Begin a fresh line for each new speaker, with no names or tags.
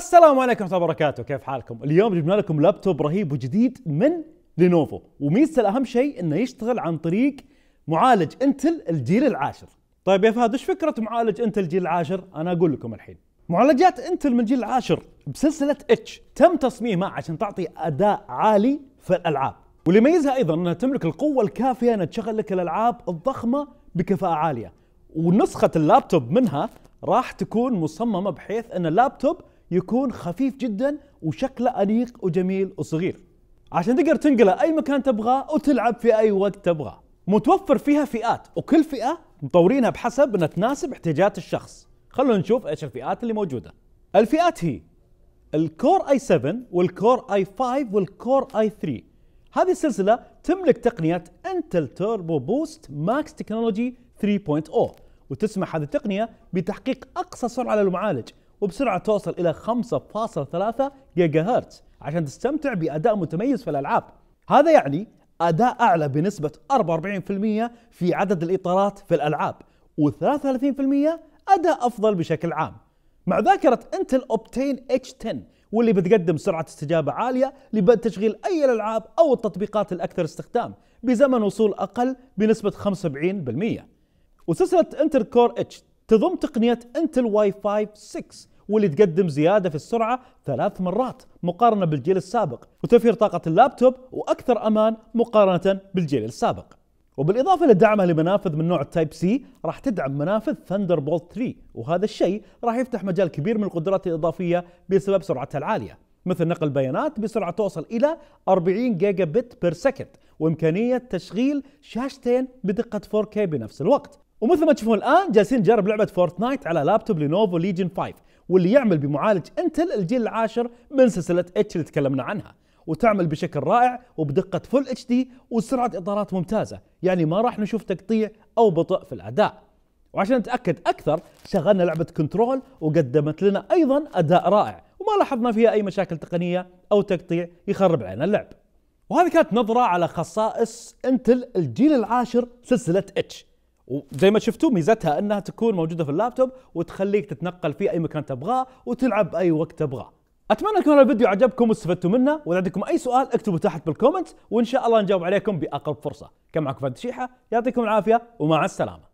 السلام عليكم ورحمه الله وبركاته كيف حالكم اليوم جبنا لكم لابتوب رهيب وجديد من لينوفو وميزته الاهم شيء انه يشتغل عن طريق معالج انتل الجيل العاشر طيب يا فهد ايش فكره معالج انتل الجيل العاشر انا اقول لكم الحين معالجات انتل من الجيل العاشر بسلسله اتش تم تصميمها عشان تعطي اداء عالي في الالعاب واللي يميزها ايضا انها تملك القوه الكافيه انها تشغل لك الالعاب الضخمه بكفاءه عاليه ونسخه اللابتوب منها راح تكون مصممه بحيث ان اللابتوب يكون خفيف جدا وشكله أنيق وجميل وصغير عشان تقدر تنقله أي مكان تبغاه وتلعب في أي وقت تبغاه متوفر فيها فئات وكل فئة مطورينها بحسب أنها تناسب احتياجات الشخص خلونا نشوف إيش الفئات اللي موجودة الفئات هي الكور اي 7 والكور اي 5 والكور اي 3 هذه السلسله تملك تقنيه انتل توربو بوست ماكس تكنولوجي 3.0 وتسمح هذه التقنيه بتحقيق اقصى سرعه للمعالج وبسرعة توصل إلى 5.3 جيجا هرتز عشان تستمتع بأداء متميز في الألعاب هذا يعني أداء أعلى بنسبة 44% في عدد الإطارات في الألعاب و33% أداء أفضل بشكل عام مع ذاكرة انتل اوبتين اتش 10 واللي بتقدم سرعة استجابة عالية لبدء تشغيل أي الألعاب أو التطبيقات الأكثر استخدام بزمن وصول أقل بنسبة 75% وسلسلة انتل كور اتش تضم تقنية انتل واي فاي 6 واللي تقدم زيادة في السرعة ثلاث مرات مقارنة بالجيل السابق وتوفير طاقة اللابتوب وأكثر أمان مقارنة بالجيل السابق وبالإضافة لدعمها لمنافذ من نوع تايب سي راح تدعم منافذ ثندر بولت 3 وهذا الشيء راح يفتح مجال كبير من القدرات الإضافية بسبب سرعتها العالية مثل نقل البيانات بسرعة توصل إلى 40 جيجا بت بير سكند وإمكانية تشغيل شاشتين بدقة 4K بنفس الوقت ومثل ما تشوفون الان جالسين نجرب لعبه فورتنايت على لابتوب لينوفو ليجن 5 واللي يعمل بمعالج انتل الجيل العاشر من سلسله اتش اللي تكلمنا عنها وتعمل بشكل رائع وبدقه فل اتش دي وسرعه اطارات ممتازه يعني ما راح نشوف تقطيع او بطء في الاداء وعشان نتاكد اكثر شغلنا لعبه كنترول وقدمت لنا ايضا اداء رائع وما لاحظنا فيها اي مشاكل تقنيه او تقطيع يخرب علينا اللعب وهذه كانت نظره على خصائص انتل الجيل العاشر سلسله اتش وزي ما شفتوا ميزتها انها تكون موجوده في اللابتوب وتخليك تتنقل في اي مكان تبغاه وتلعب باي وقت تبغاه اتمنى يكون الفيديو عجبكم واستفدتوا منه واذا عندكم اي سؤال اكتبوا تحت بالكومنت وان شاء الله نجاوب عليكم باقرب فرصه كان معكم فهد شيحه يعطيكم العافيه ومع السلامه